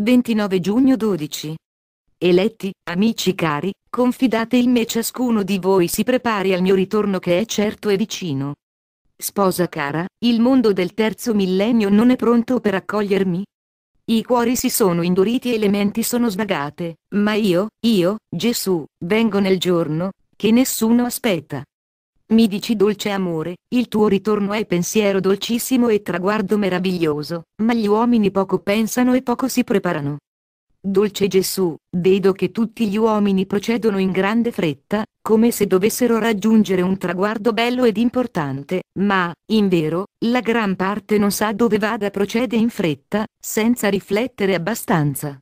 29 giugno 12. Eletti, amici cari, confidate in me ciascuno di voi si prepari al mio ritorno che è certo e vicino. Sposa cara, il mondo del terzo millennio non è pronto per accogliermi? I cuori si sono induriti e le menti sono svagate, ma io, io, Gesù, vengo nel giorno, che nessuno aspetta. Mi dici dolce amore, il tuo ritorno è pensiero dolcissimo e traguardo meraviglioso, ma gli uomini poco pensano e poco si preparano. Dolce Gesù, vedo che tutti gli uomini procedono in grande fretta, come se dovessero raggiungere un traguardo bello ed importante, ma, in vero, la gran parte non sa dove vada procede in fretta, senza riflettere abbastanza.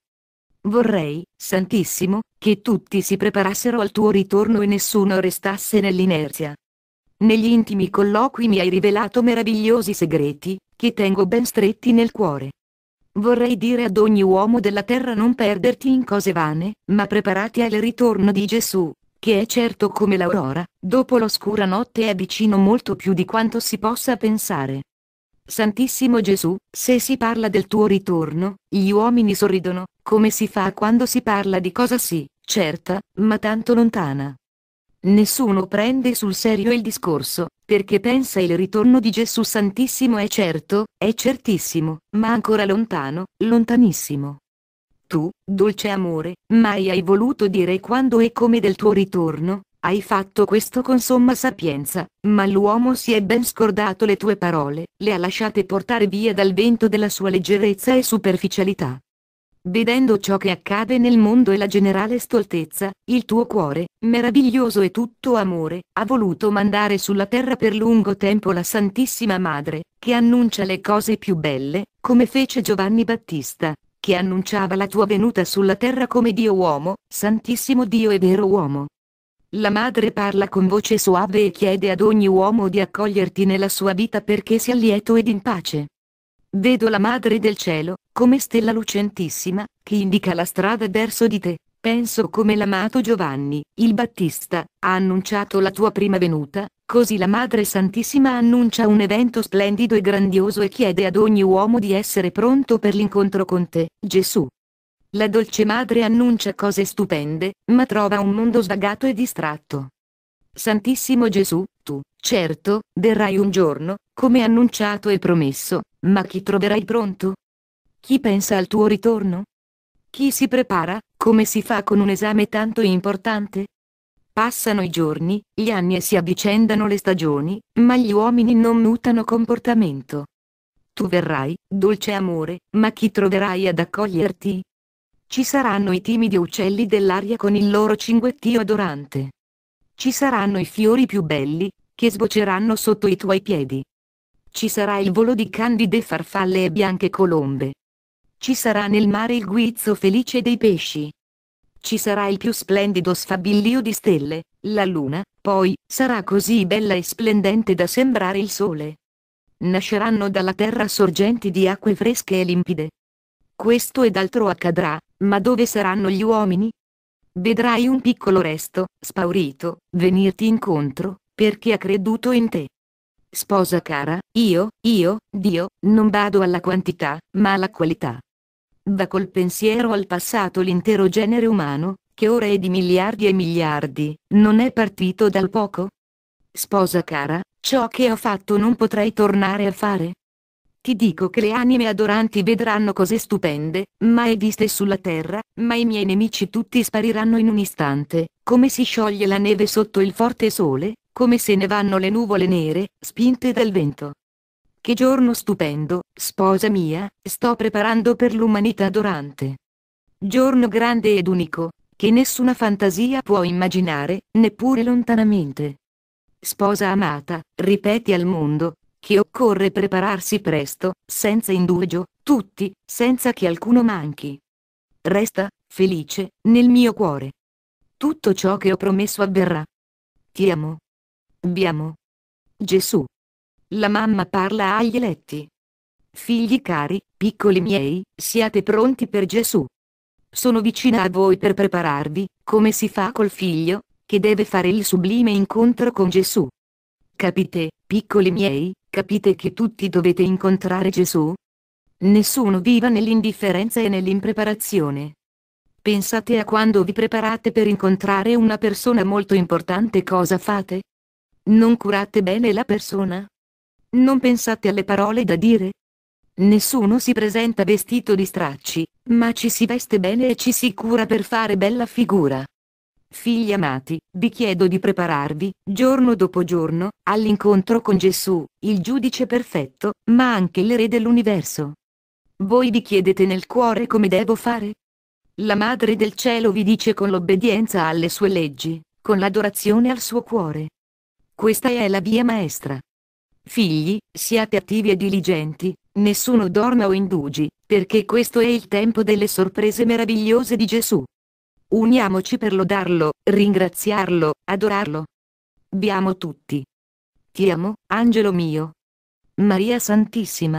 Vorrei, Santissimo, che tutti si preparassero al tuo ritorno e nessuno restasse nell'inerzia, negli intimi colloqui mi hai rivelato meravigliosi segreti, che tengo ben stretti nel cuore. Vorrei dire ad ogni uomo della terra non perderti in cose vane, ma preparati al ritorno di Gesù, che è certo come l'aurora, dopo l'oscura notte è vicino molto più di quanto si possa pensare. Santissimo Gesù, se si parla del tuo ritorno, gli uomini sorridono, come si fa quando si parla di cosa sì, certa, ma tanto lontana. Nessuno prende sul serio il discorso, perché pensa il ritorno di Gesù Santissimo è certo, è certissimo, ma ancora lontano, lontanissimo. Tu, dolce amore, mai hai voluto dire quando e come del tuo ritorno, hai fatto questo con somma sapienza, ma l'uomo si è ben scordato le tue parole, le ha lasciate portare via dal vento della sua leggerezza e superficialità vedendo ciò che accade nel mondo e la generale stoltezza, il tuo cuore, meraviglioso e tutto amore, ha voluto mandare sulla terra per lungo tempo la Santissima Madre, che annuncia le cose più belle, come fece Giovanni Battista, che annunciava la tua venuta sulla terra come Dio uomo, Santissimo Dio e vero uomo. La madre parla con voce soave e chiede ad ogni uomo di accoglierti nella sua vita perché sia lieto ed in pace. Vedo la madre del cielo, come stella lucentissima, che indica la strada verso di te. Penso come l'amato Giovanni, il Battista, ha annunciato la tua prima venuta, così la Madre Santissima annuncia un evento splendido e grandioso e chiede ad ogni uomo di essere pronto per l'incontro con te, Gesù. La dolce Madre annuncia cose stupende, ma trova un mondo svagato e distratto. Santissimo Gesù, tu, certo, verrai un giorno, come annunciato e promesso, ma chi troverai pronto? Chi pensa al tuo ritorno? Chi si prepara, come si fa con un esame tanto importante? Passano i giorni, gli anni e si avvicendano le stagioni, ma gli uomini non mutano comportamento. Tu verrai, dolce amore, ma chi troverai ad accoglierti? Ci saranno i timidi uccelli dell'aria con il loro cinguettio adorante. Ci saranno i fiori più belli, che sbocceranno sotto i tuoi piedi. Ci sarà il volo di candide farfalle e bianche colombe. Ci sarà nel mare il guizzo felice dei pesci. Ci sarà il più splendido sfabillio di stelle, la luna, poi, sarà così bella e splendente da sembrare il sole. Nasceranno dalla terra sorgenti di acque fresche e limpide. Questo ed altro accadrà, ma dove saranno gli uomini? Vedrai un piccolo resto, spaurito, venirti incontro, perché ha creduto in te. Sposa cara, io, io, Dio, non bado alla quantità, ma alla qualità. Va col pensiero al passato l'intero genere umano, che ora è di miliardi e miliardi, non è partito dal poco? Sposa cara, ciò che ho fatto non potrei tornare a fare? Ti dico che le anime adoranti vedranno cose stupende, mai viste sulla terra, ma i miei nemici tutti spariranno in un istante, come si scioglie la neve sotto il forte sole, come se ne vanno le nuvole nere, spinte dal vento. Che giorno stupendo, sposa mia, sto preparando per l'umanità dorante. Giorno grande ed unico, che nessuna fantasia può immaginare, neppure lontanamente. Sposa amata, ripeti al mondo, che occorre prepararsi presto, senza indugio, tutti, senza che alcuno manchi. Resta, felice, nel mio cuore. Tutto ciò che ho promesso avverrà. Ti amo. Abbiamo. Gesù. La mamma parla agli eletti. Figli cari, piccoli miei, siate pronti per Gesù. Sono vicina a voi per prepararvi, come si fa col figlio, che deve fare il sublime incontro con Gesù. Capite, piccoli miei, capite che tutti dovete incontrare Gesù? Nessuno viva nell'indifferenza e nell'impreparazione. Pensate a quando vi preparate per incontrare una persona molto importante cosa fate? Non curate bene la persona? Non pensate alle parole da dire? Nessuno si presenta vestito di stracci, ma ci si veste bene e ci si cura per fare bella figura. Figli amati, vi chiedo di prepararvi, giorno dopo giorno, all'incontro con Gesù, il giudice perfetto, ma anche il Re dell'universo. Voi vi chiedete nel cuore come devo fare? La Madre del Cielo vi dice con l'obbedienza alle sue leggi, con l'adorazione al suo cuore. Questa è la via maestra. Figli, siate attivi e diligenti, nessuno dorma o indugi, perché questo è il tempo delle sorprese meravigliose di Gesù. Uniamoci per lodarlo, ringraziarlo, adorarlo. Biamo tutti. Ti amo, angelo mio. Maria Santissima,